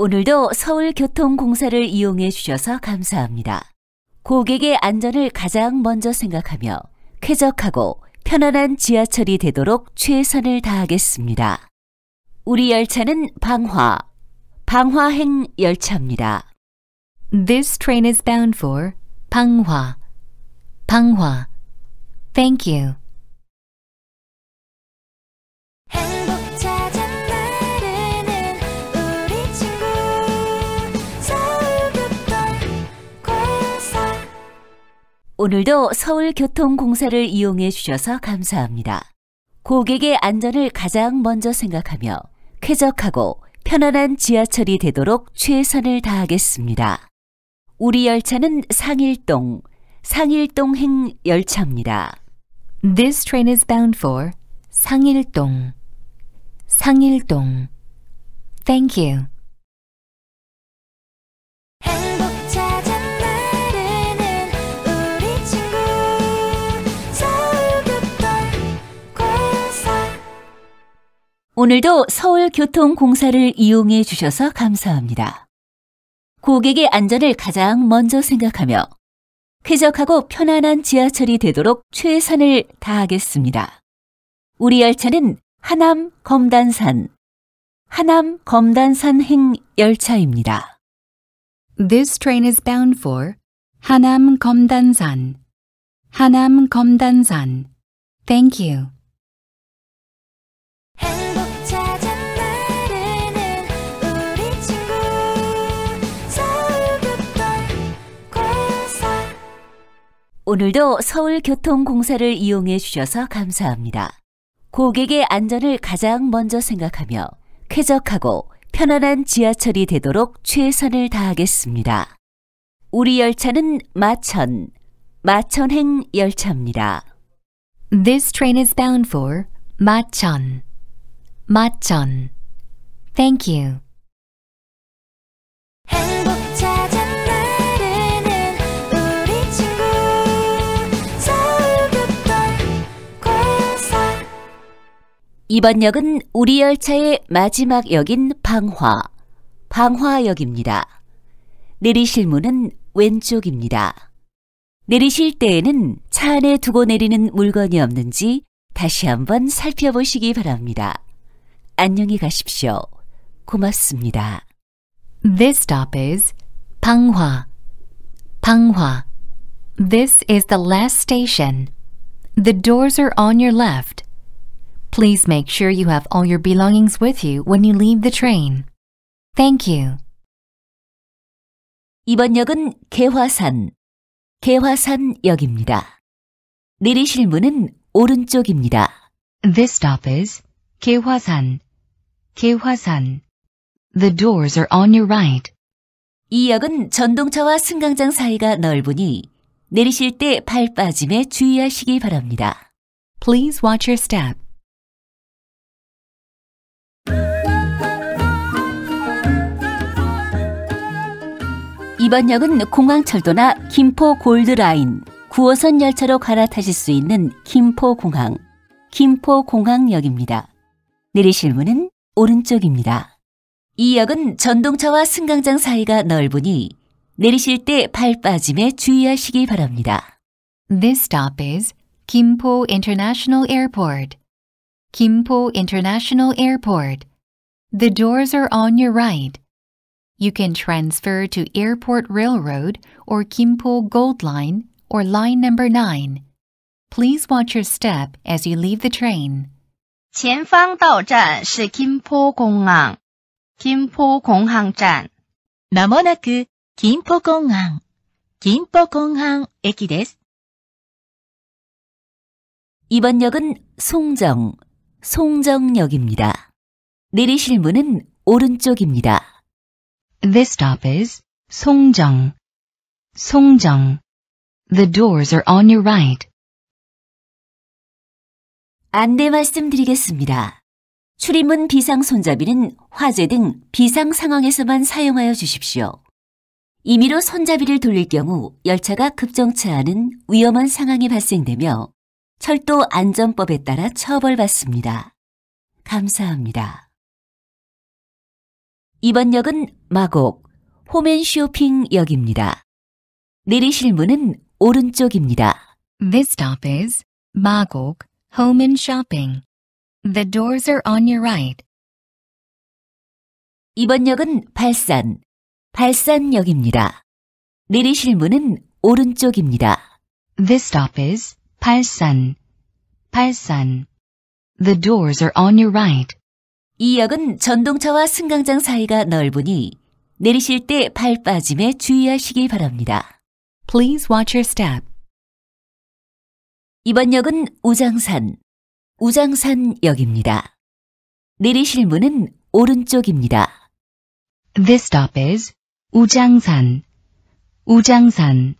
오늘도 서울교통공사를 이용해 주셔서 감사합니다. 고객의 안전을 가장 먼저 생각하며 쾌적하고 편안한 지하철이 되도록 최선을 다하겠습니다. 우리 열차는 방화, 방화행 열차입니다. This train is bound for 방화, 방화. Thank you. 오늘도 서울교통공사를 이용해 주셔서 감사합니다. 고객의 안전을 가장 먼저 생각하며 쾌적하고 편안한 지하철이 되도록 최선을 다하겠습니다. 우리 열차는 상일동, 상일동행 열차입니다. This train is bound for 상일동, 상일동. Thank you. 오늘도 서울교통공사를 이용해 주셔서 감사합니다. 고객의 안전을 가장 먼저 생각하며 쾌적하고 편안한 지하철이 되도록 최선을 다하겠습니다. 우리 열차는 하남 검단산, 하남 검단산행 열차입니다. This train is bound for 하남 검단산, 하남 검단산. Thank you. 오늘도 서울교통공사를 이용해 주셔서 감사합니다. 고객의 안전을 가장 먼저 생각하며 쾌적하고 편안한 지하철이 되도록 최선을 다하겠습니다. 우리 열차는 마천, 마천행 열차입니다. This train is bound for 마천. 마천. Thank you. 이번 역은 우리 열차의 마지막 역인 방화, 방화역입니다. 내리실 문은 왼쪽입니다. 내리실 때에는 차 안에 두고 내리는 물건이 없는지 다시 한번 살펴보시기 바랍니다. 안녕히 가십시오. 고맙습니다. This stop is 방화. 방화. This is the last station. The doors are on your left. Please make sure you have all your belongings with you when you leave the train. Thank you. 이번 역은 개화산, 개화산역입니다. 내리실 문은 오른쪽입니다. This stop is 개화산, 개화산. The doors are on your right. 이 역은 전동차와 승강장 사이가 넓으니 내리실 때발 빠짐에 주의하시기 바랍니다. Please watch your step. 이번 역은 공항철도나 김포 골드라인, 9호선 열차로 갈아타실 수 있는 김포공항, 김포공항역입니다. 내리실 문은 오른쪽입니다. 이 역은 전동차와 승강장 사이가 넓으니 내리실 때 발 빠짐에 주의하시기 바랍니다. This stop is 김포 International Airport. 김포 International Airport. The doors are on your right. You can transfer to Airport Railroad or Gimpo Gold Line or Line Number 9. Please watch your step as you leave the train. 前方到站是 김포공항, 김포공항站. まもなく 김포공항, 김포공항駅です. 이번 역은 송정, 송정역입니다. 내리실 문은 오른쪽입니다. This stop is 송정. 송정. The doors are on your right. 안내 말씀드리겠습니다. 출입문 비상 손잡이는 화재 등 비상 상황에서만 사용하여 주십시오. 임의로 손잡이를 돌릴 경우 열차가 급정차하는 위험한 상황이 발생되며 철도 안전법에 따라 처벌받습니다. 감사합니다. 이번 역은 마곡, 호맨쇼핑역입니다. 내리실 문은 오른쪽입니다. This stop is Magog Home and Shopping. The doors are on your right. 이번 역은 발산, 발산역입니다. 내리실 문은 오른쪽입니다. This stop is 발산, 발산. The doors are on your right. 이 역은 전동차와 승강장 사이가 넓으니 내리실 때 발 빠짐에 주의하시길 바랍니다. Please watch your step. 이번 역은 우장산, 우장산역입니다. 내리실 문은 오른쪽입니다. This stop is 우장산, 우장산.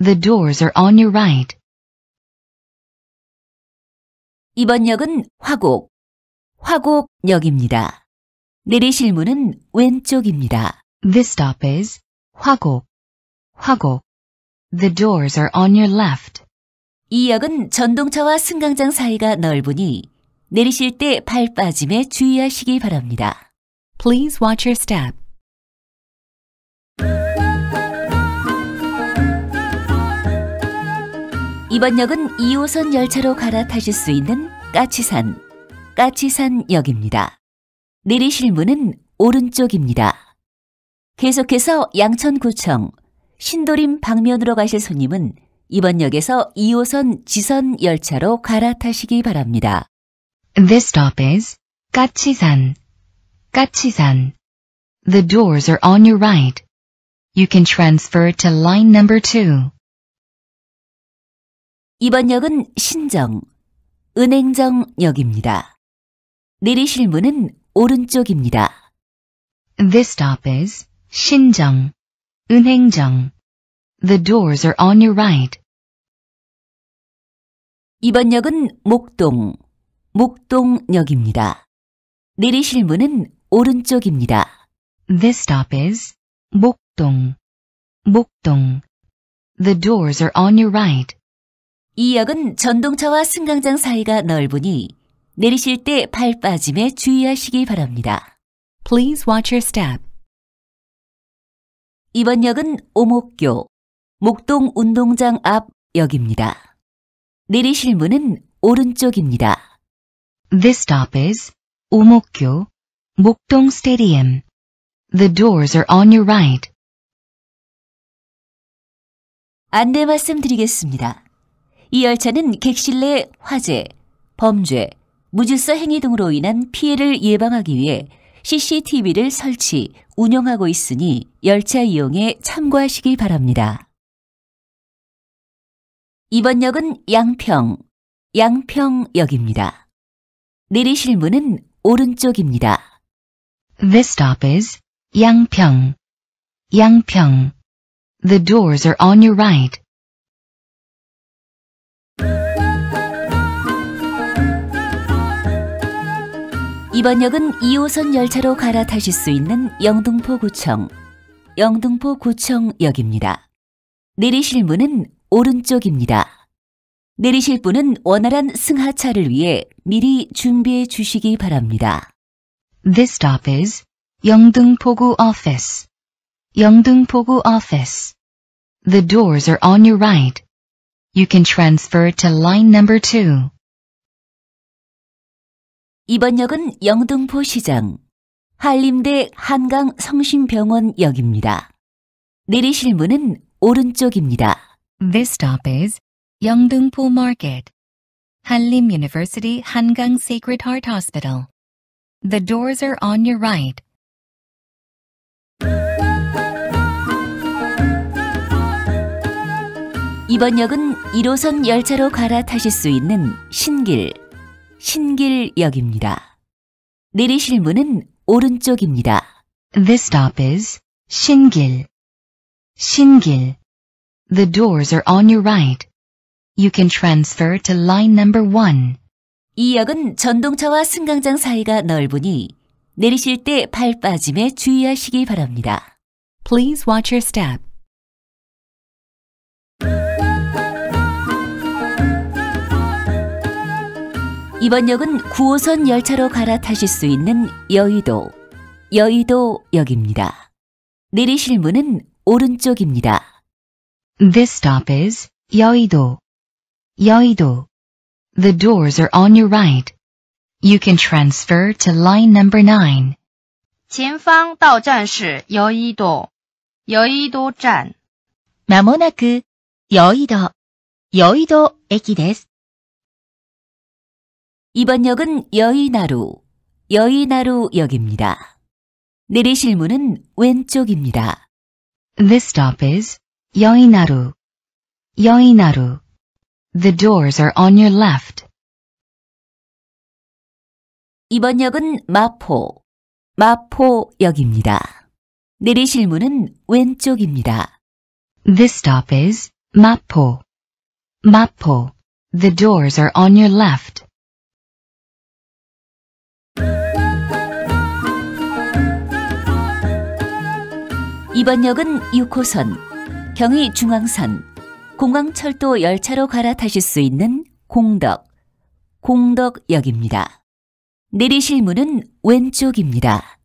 The doors are on your right. 이번 역은 화곡, 화곡역입니다. 내리실 문은 왼쪽입니다. This stop is 화곡. 화곡. The doors are on your left. 이 역은 전동차와 승강장 사이가 넓으니 내리실 때 발 빠짐에 주의하시기 바랍니다. Please watch your step. 이번 역은 2호선 열차로 갈아타실 수 있는 까치산 까치산역입니다. 내리실 문은 오른쪽입니다. 계속해서 양천구청, 신도림 방면으로 가실 손님은 이번 역에서 2호선 지선 열차로 갈아타시기 바랍니다. This stop is 까치산. 까치산. The doors are on your right. You can transfer to line number 2. 이번 역은 신정, 은행정역입니다. 내리실 문은 오른쪽입니다. This stop is 신정, 은행정. The doors are on your right. 이번 역은 목동, 목동역입니다. 내리실 문은 오른쪽입니다. This stop is 목동, 목동. The doors are on your right. 이 역은 전동차와 승강장 사이가 넓으니 내리실 때 발 빠짐에 주의하시기 바랍니다. Please watch your step. 이번 역은 오목교, 목동 운동장 앞 역입니다. 내리실 문은 오른쪽입니다. This stop is 오목교, 목동 스테디움. The doors are on your right. 안내 말씀드리겠습니다. 이 열차는 객실 내 화재, 범죄, 무질서 행위 등으로 인한 피해를 예방하기 위해 CCTV를 설치, 운영하고 있으니 열차 이용에 참고하시기 바랍니다. 이번 역은 양평, 양평역입니다. 내리실 문은 오른쪽입니다. This stop is 양평, 양평. The doors are on your right. 이번 역은 2호선 열차로 갈아타실 수 있는 영등포구청, 영등포구청역입니다. 내리실 문은 오른쪽입니다. 내리실 분은 원활한 승하차를 위해 미리 준비해 주시기 바랍니다. This stop is 영등포구 office. 영등포구 office. The doors are on your right. You can transfer to line number 2. 이번 역은 영등포 시장, 한림대 한강 성심병원역입니다. 내리실 문은 오른쪽입니다. This stop is 영등포 Market, 한림 University 한강 Sacred Heart Hospital. The doors are on your right. 이번 역은 1호선 열차로 갈아타실 수 있는 신길, 신길역입니다. 내리실 문은 오른쪽입니다. This stop is 신길. 신길. The doors are on your right. You can transfer to line number 1. 이 역은 전동차와 승강장 사이가 넓으니 내리실 때 발 빠짐에 주의하시기 바랍니다. Please watch your step. 이번 역은 9호선 열차로 갈아타실 수 있는 여의도, 여의도역입니다. 내리실 문은 오른쪽입니다. This stop is 여의도, 여의도. The doors are on your right. You can transfer to line number 9. 前方到站是여의도、여의도站。まもなく、여의도、여의도駅です。 이번 역은 여의나루, 여의나루역입니다. 내리실 문은 왼쪽입니다. This stop is 여의나루, 여의나루. The doors are on your left. 이번 역은 마포, 마포역입니다. 내리실 문은 왼쪽입니다. This stop is 마포, 마포. The doors are on your left. 이번 역은 6호선, 경의 중앙선, 공항철도 열차로 갈아타실 수 있는 공덕, 공덕역입니다. 내리실 문은 왼쪽입니다.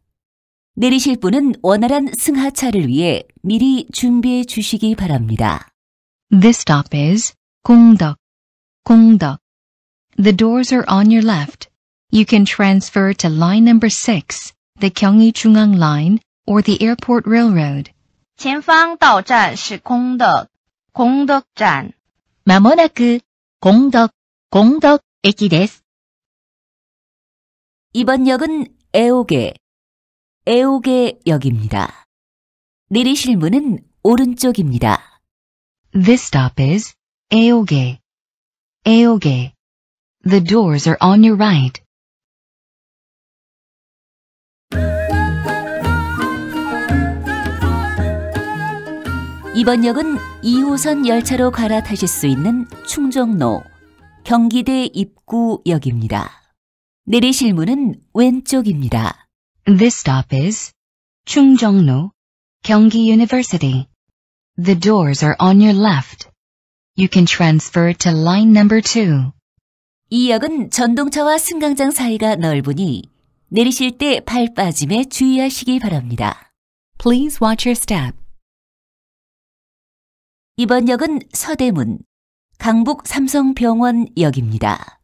내리실 분은 원활한 승하차를 위해 미리 준비해 주시기 바랍니다. This stop is 공덕, 공덕. The doors are on your left. You can transfer to line number 6, the Gyeonggi Chungang Line or the Airport Railroad. 前方到站是空德，空德站。まもなく、空德、空德駅です。 이번 역은 애오게, 애오게 내리실 문은 오른쪽입니다. This stop is 애오게, 애오게. The doors are on your right. 이번 역은 2호선 열차로 갈아타실 수 있는 충정로 경기대 입구역입니다. 내리실 문은 왼쪽입니다. This stop is 충정로 경기 University. The doors are on your left. You can transfer to line number 2. 이 역은 전동차와 승강장 사이가 넓으니 내리실 때팔 빠짐에 주의하시기 바랍니다. Please watch your step. 이번 역은 서대문, 강북 삼성병원역입니다.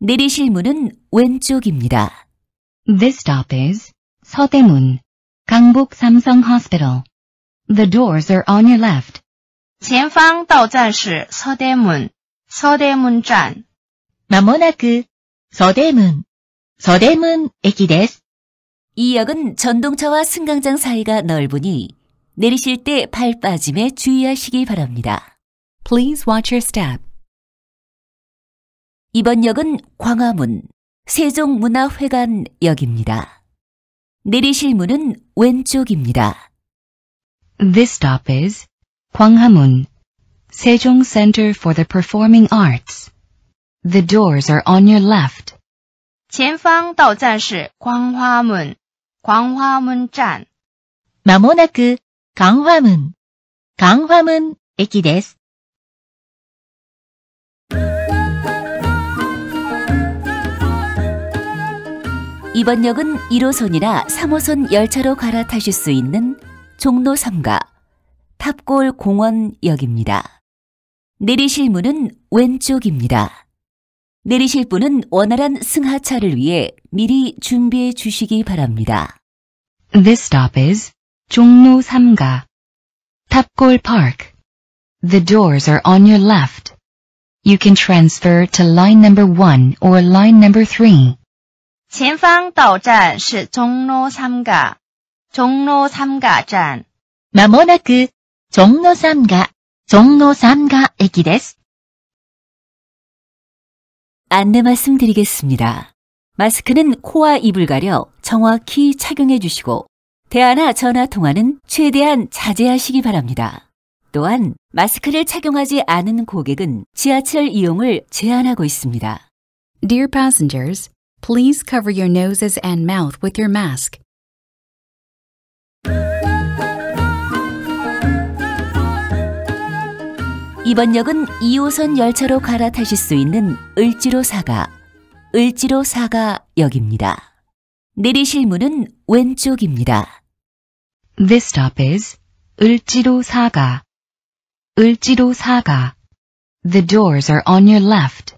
내리실 문은 왼쪽입니다. This stop is 서대문, 강북 삼성 Hospital. The doors are on your left. 前方到站是서대문, 서대문 站. まもなく、서대문 서대문駅です。이 역은 전동차와 승강장 사이가 넓으니 내리실 때팔 빠짐에 주의하시기 바랍니다. Please watch your step. 이번 역은 광화문 세종문화회관 역입니다. 내리실 문은 왼쪽입니다. This stop is 광화문 Sejong Center for the Performing Arts. The doors are on your left. 前方到站是광화문광화문站。まもなく광화문 광화문駅です。이번 역은 1호선이라 3호선 열차로 갈아타실 수 있는 종로 3가 탑골 공원역입니다. 내리실 문은 왼쪽입니다. 내리실 분은 원활한 승하차를 위해 미리 준비해 주시기 바랍니다. This stop is 종로 3가 탑골 Park. The doors are on your left. You can transfer to line number 1 or line number 3. 前方到站是 종로 3가 종로 3가站. まもなく、종로3가、종로3가駅です。 안내 말씀드리겠습니다. 마스크는 코와 입을 가려 정확히 착용해 주시고 대화나 전화 통화는 최대한 자제하시기 바랍니다. 또한 마스크를 착용하지 않은 고객은 지하철 이용을 제한하고 있습니다. Dear passengers, please cover your noses and mouth with your mask. 이번 역은 2호선 열차로 갈아타실 수 있는 을지로 사가, 을지로 사가역입니다. 내리실 문은 왼쪽입니다. This stop is 을지로 사가. 을지로 사가. The doors are on your left.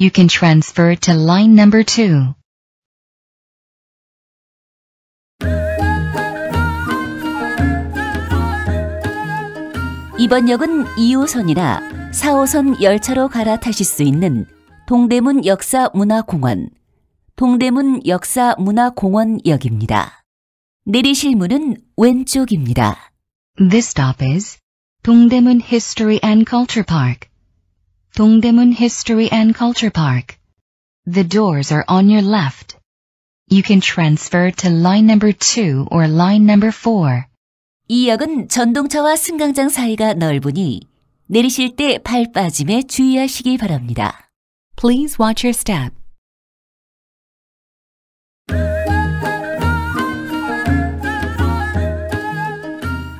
You can transfer to line number 2. 이번 역은 2호선이라 4호선 열차로 갈아타실 수 있는 동대문 역사문화공원, 동대문 역사문화공원역입니다. 내리실 문은 왼쪽입니다. This stop is 동대문 History and Culture Park. 동대문 History and Culture Park. The doors are on your left. You can transfer to line number 2 or line number 4. 이 역은 전동차와 승강장 사이가 넓으니 내리실 때 발 빠짐에 주의하시기 바랍니다. Please watch your step.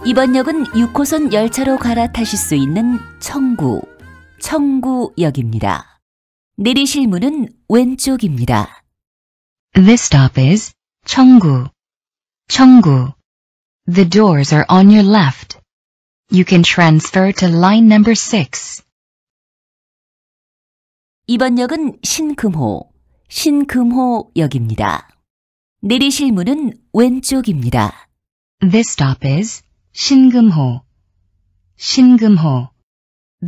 이번 역은 6호선 열차로 갈아타실 수 있는 청구, 청구역입니다. 내리실 문은 왼쪽입니다. This stop is 청구, 청구. The doors are on your left. You can transfer to line number 6. 이번 역은 신금호, 신금호역입니다. 내리실 문은 왼쪽입니다. This stop is 신금호, 신금호.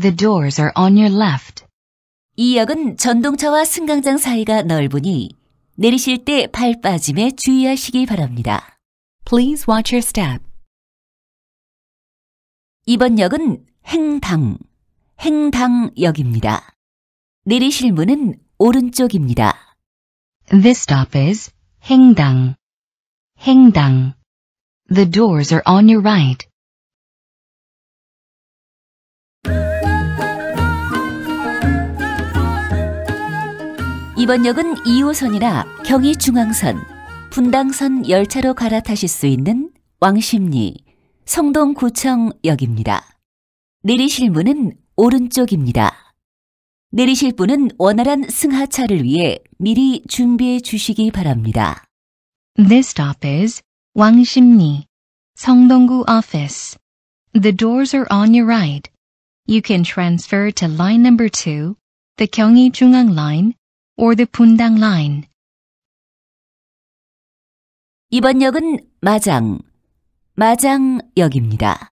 The doors are on your left. 이 역은 전동차와 승강장 사이가 넓으니 내리실 때 발 빠짐에 주의하시기 바랍니다. Please watch your step. 이번 역은 행당, 행당역입니다. 내리실 문은 오른쪽입니다. This stop is 행당, 행당. The doors are on your right. 이번 역은 2호선이라 경의중앙선, 분당선 열차로 갈아타실 수 있는 왕십리 성동구청역입니다. 내리실 문은 오른쪽입니다. 내리실 분은 원활한 승하차를 위해 미리 준비해 주시기 바랍니다. This stop is 왕십리 성동구 office. The doors are on your right. You can transfer to line number 2, the 경의중앙 line or the 분당 line. 이번 역은 마장, 마장역입니다.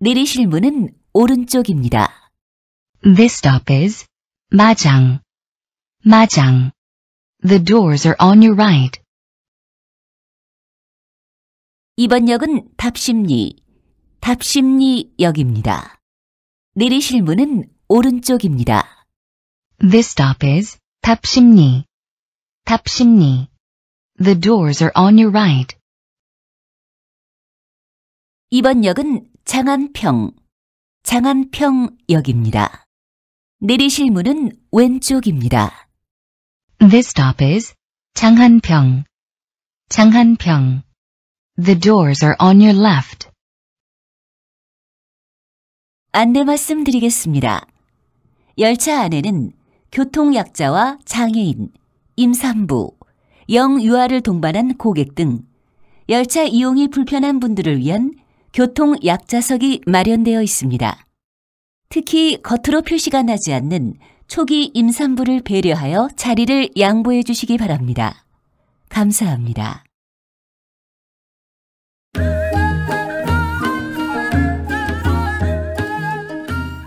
내리실 문은 오른쪽입니다. This stop is 마장, 마장. The doors are on your right. 이번 역은 답심리, 답심리역입니다. 내리실 문은 오른쪽입니다. This stop is 답심리, 답심리. The doors are on your right. 이번 역은 장안평, 장안평역입니다. 내리실 문은 왼쪽입니다. This stop is 장안평, 장안평. The doors are on your left. 안내 말씀드리겠습니다. 열차 안에는 교통약자와 장애인, 임산부, 영유아를 동반한 고객 등 열차 이용이 불편한 분들을 위한 교통 약자석이 마련되어 있습니다. 특히 겉으로 표시가 나지 않는 초기 임산부를 배려하여 자리를 양보해 주시기 바랍니다. 감사합니다.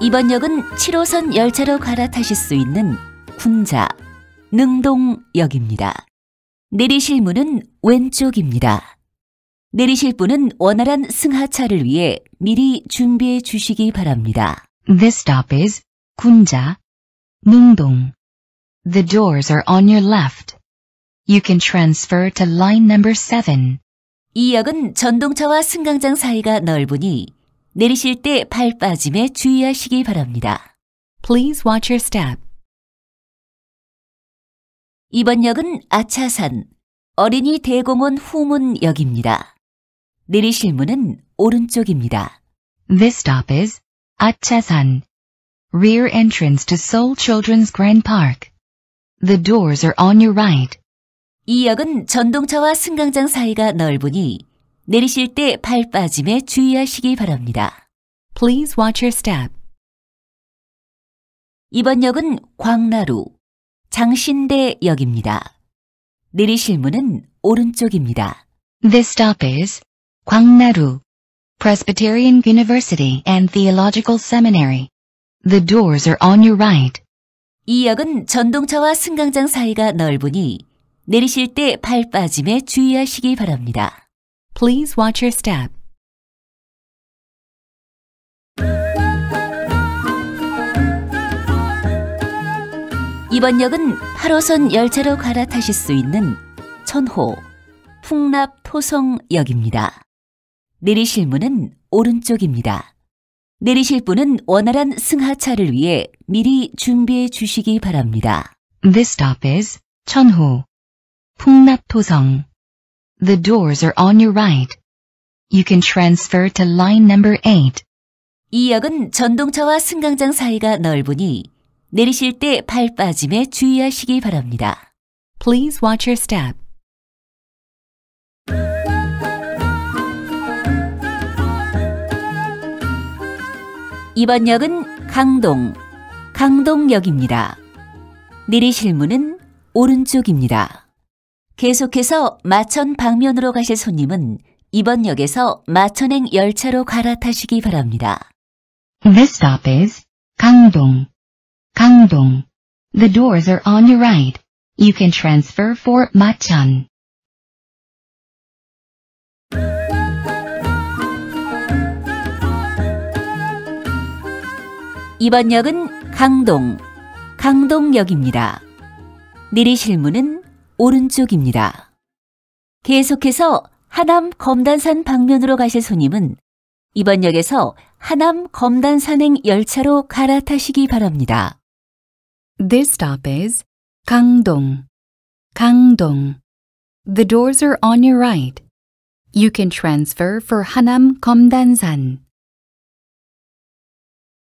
이번 역은 7호선 열차로 갈아타실 수 있는 군자, 능동역입니다. 내리실 문은 왼쪽입니다. 내리실 분은 원활한 승하차를 위해 미리 준비해 주시기 바랍니다. This stop is 군자, 능동. The doors are on your left. You can transfer to line number 7. 이 역은 전동차와 승강장 사이가 넓으니 내리실 때 발 빠짐에 주의하시기 바랍니다. Please watch your step. 이번 역은 아차산 어린이 대공원 후문역입니다. 내리실 문은 오른쪽입니다. This stop is 아차산 Rear entrance to Seoul Children's Grand Park. The doors are on your right. 이 역은 전동차와 승강장 사이가 넓으니 내리실 때 발 빠짐에 주의하시기 바랍니다. Please watch your step. 이번 역은 광나루 장신대역입니다. 내리실 문은 오른쪽입니다. This stop is 광나루 Presbyterian University and Theological Seminary. The doors are on your right. 이 역은 전동차와 승강장 사이가 넓으니 내리실 때발 빠짐에 주의하시기 바랍니다. Please watch your step. 이번 역은 8호선 열차로 갈아타실 수 있는 천호 풍납 토성역입니다. 내리실 문은 오른쪽입니다. 내리실 분은 원활한 승하차를 위해 미리 준비해 주시기 바랍니다. This stop is 천호 풍납토성. The doors are on your right. You can transfer to line number 8. 이 역은 전동차와 승강장 사이가 넓으니 내리실 때 발 빠짐에 주의하시기 바랍니다. Please watch your step. 이번 역은 강동, 강동역입니다. 내리실 문은 오른쪽입니다. 계속해서 마천 방면으로 가실 손님은 이번 역에서 마천행 열차로 갈아타시기 바랍니다. This stop is 강동. 강동. The doors are on your right. You can transfer for m a 이번 역은 강동, 강동역입니다. 내리실 문은 오른쪽입니다. 계속해서 하남 검단산 방면으로 가실 손님은 이번 역에서 하남 검단산행 열차로 갈아타시기 바랍니다. This stop is Kangdong. Kangdong. The doors are on your right. You can transfer for Hanam Komdansan.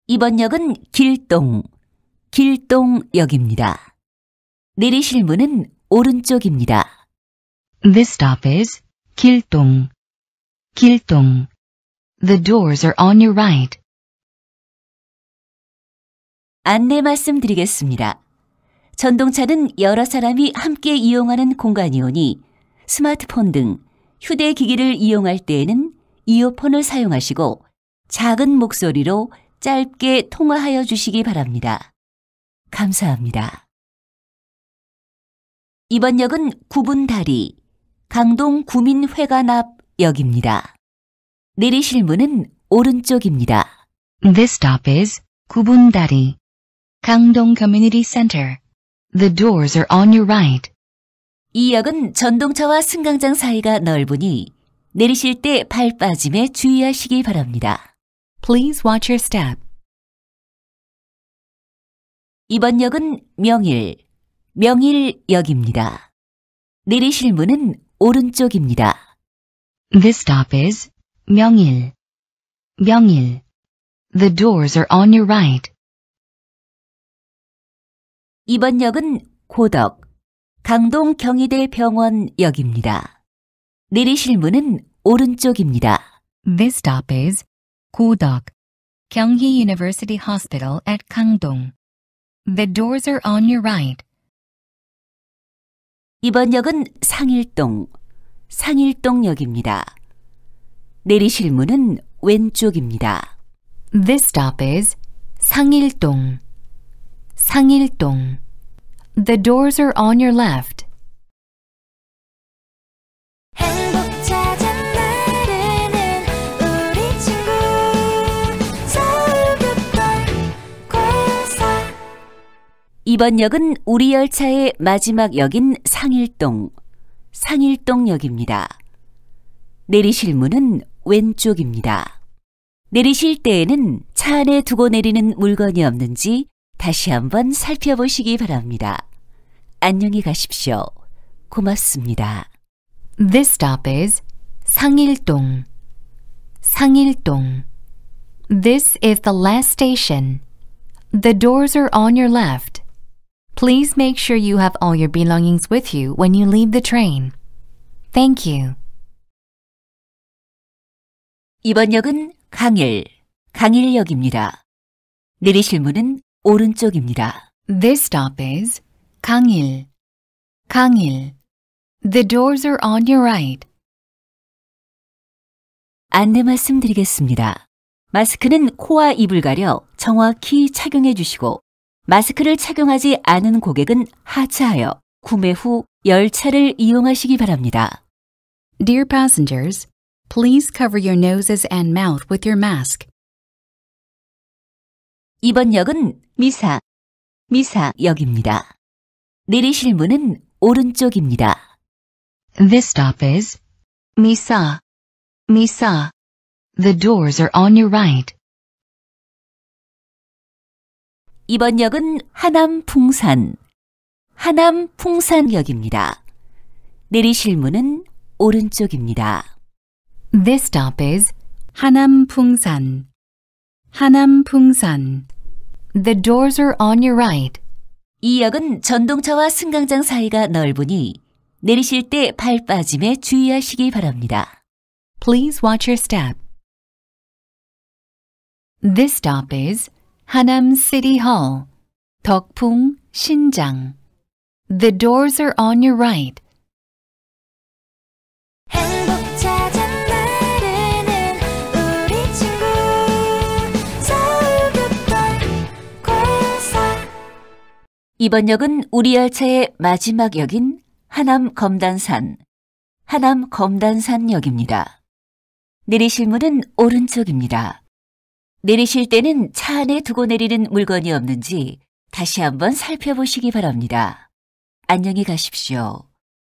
이번 역은 길동, 길동역입니다. 내리실 문은 오른쪽입니다. This stop is 길동, 길동. The doors are on your right. 안내 말씀드리겠습니다. 전동차는 여러 사람이 함께 이용하는 공간이오니 스마트폰 등 휴대기기를 이용할 때에는 이어폰을 사용하시고 작은 목소리로 짧게 통화하여 주시기 바랍니다. 감사합니다. 이번 역은 구분다리, 강동 구민회관 앞 역입니다. 내리실 문은 오른쪽입니다. This stop is 구분다리. 강동 Community Center. The doors are on your right. 이 역은 전동차와 승강장 사이가 넓으니 내리실 때 발 빠짐에 주의하시기 바랍니다. Please watch your step. 이번 역은 명일, 명일역입니다. 내리실 문은 오른쪽입니다. This stop is 명일, 명일. The doors are on your right. 이번 역은 고덕, 강동 경희대 병원역입니다. 내리실 문은 오른쪽입니다. This stop is 고덕, Gyeonghi University Hospital at Gangdong. The doors are on your right. 이번 역은 상일동, 상일동역입니다. 내리실 문은 왼쪽입니다. This stop is 상일동. 상일동 The doors are on your left. 이번 역은 우리 열차의 마지막 역인 상일동, 상일동역입니다. 내리실 문은 왼쪽입니다. 내리실 때에는 차 안에 두고 내리는 물건이 없는지 다시 한번 살펴보시기 바랍니다. 안녕히 가십시오. 고맙습니다. This stop is 상일동. 상일동. This is the last station. The doors are on your left. Please make sure you have all your belongings with you when you leave the train. Thank you. 이번 역은 강일, 강일역입니다. 내리실 문은 오른쪽입니다. This stop is 강일. 강일. The doors are on your right. 안내 말씀드리겠습니다. 마스크는 코와 입을 가려 정확히 착용해 주시고 마스크를 착용하지 않은 고객은 하차하여 구매 후 열차를 이용하시기 바랍니다. Dear passengers, please cover your noses and mouth with your mask. 이번 역은 미사, 미사역입니다. 내리실 문은 오른쪽입니다. This stop is 미사, 미사. The doors are on your right. 이번 역은 하남 풍산, 하남 풍산역입니다. 내리실 문은 오른쪽입니다. This stop is 하남 풍산, 하남 풍산. The doors are on your right. 이 역은 전동차와 승강장 사이가 넓으니 내리실 때 발 빠짐에 주의하시기 바랍니다. Please watch your step. This stop is Hanam City Hall, 덕풍, 신장. The doors are on your right. 이번 역은 우리 열차의 마지막 역인 하남 검단산, 하남 검단산역입니다. 내리실 문은 오른쪽입니다. 내리실 때는 차 안에 두고 내리는 물건이 없는지 다시 한번 살펴보시기 바랍니다. 안녕히 가십시오.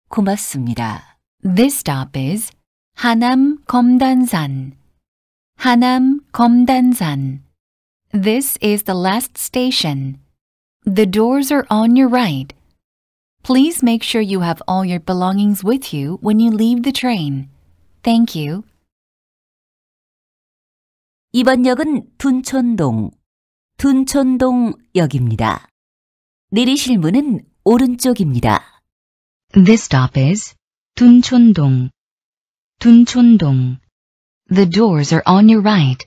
고맙습니다. This stop is 하남 검단산. 하남 검단산. This is the last station. The doors are on your right. Please make sure you have all your belongings with you when you leave the train. Thank you. 이번 역은 둔촌동, 둔촌동 역입니다. 내리실 문은 오른쪽입니다. This stop is 둔촌동, 둔촌동. The doors are on your right.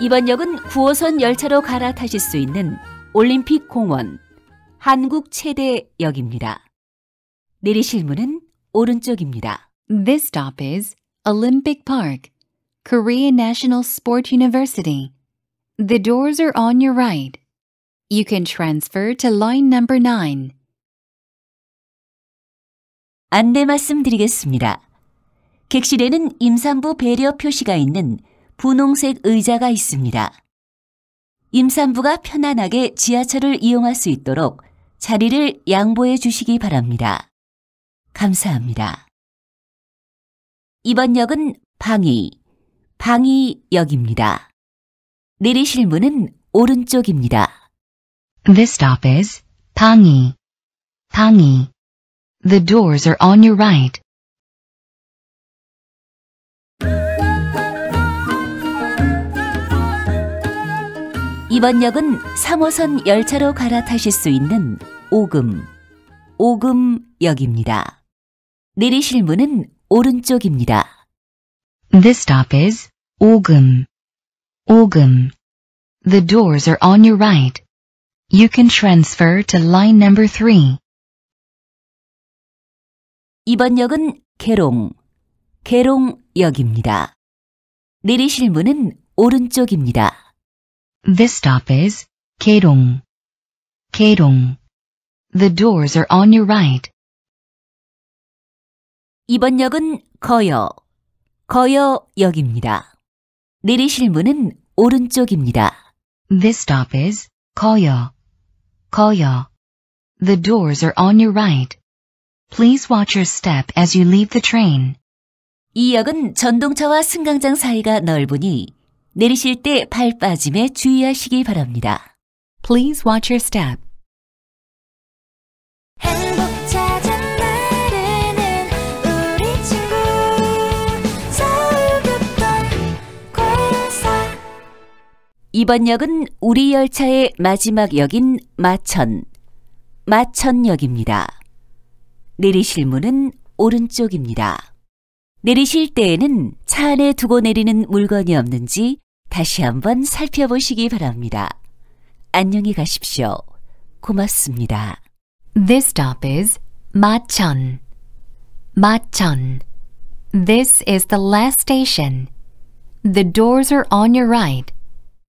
이번 역은 9호선 열차로 갈아타실 수 있는 올림픽 공원 한국 최대 역입니다. 내리실 문은 오른쪽입니다. This stop is Olympic Park, Korea National Sport University. The doors are on your right. You can transfer to line number 9. 안내 말씀드리겠습니다. 객실에는 임산부 배려 표시가 있는 분홍색 의자가 있습니다. 임산부가 편안하게 지하철을 이용할 수 있도록 자리를 양보해 주시기 바랍니다. 감사합니다. 이번 역은 방위방위역입니다 내리실 문은 오른쪽입니다. This stop is 방위방위 The doors are on your right. 이번 역은 3호선 열차로 갈아타실 수 있는 오금, 오금역입니다. 내리실 문은 오른쪽입니다. This stop is 오금, 오금. The doors are on your right. You can transfer to line number 3. 이번 역은 계롱, 계롱역입니다. 내리실 문은 오른쪽입니다. This stop is Kedong. Kedong. The doors are on your right. 이번 역은 거여, 거여역입니다. 내리실 문은 오른쪽입니다. This stop is 거여, 거여. The doors are on your right. Please watch your step as you leave the train. 이 역은 전동차와 승강장 사이가 넓으니 내리실 때 발 빠짐에 주의하시기 바랍니다. Please watch your step. 이번 역은 우리 열차의 마지막 역인 마천, 마천역입니다. 내리실 문은 오른쪽입니다. 내리실 때에는 차 안에 두고 내리는 물건이 없는지 다시 한번 살펴보시기 바랍니다. 안녕히 가십시오. 고맙습니다. This stop is Machon. Machon. This is the last station. The doors are on your right.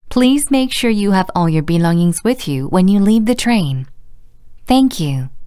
Please make sure you have all your belongings with you when you leave the train. Thank you.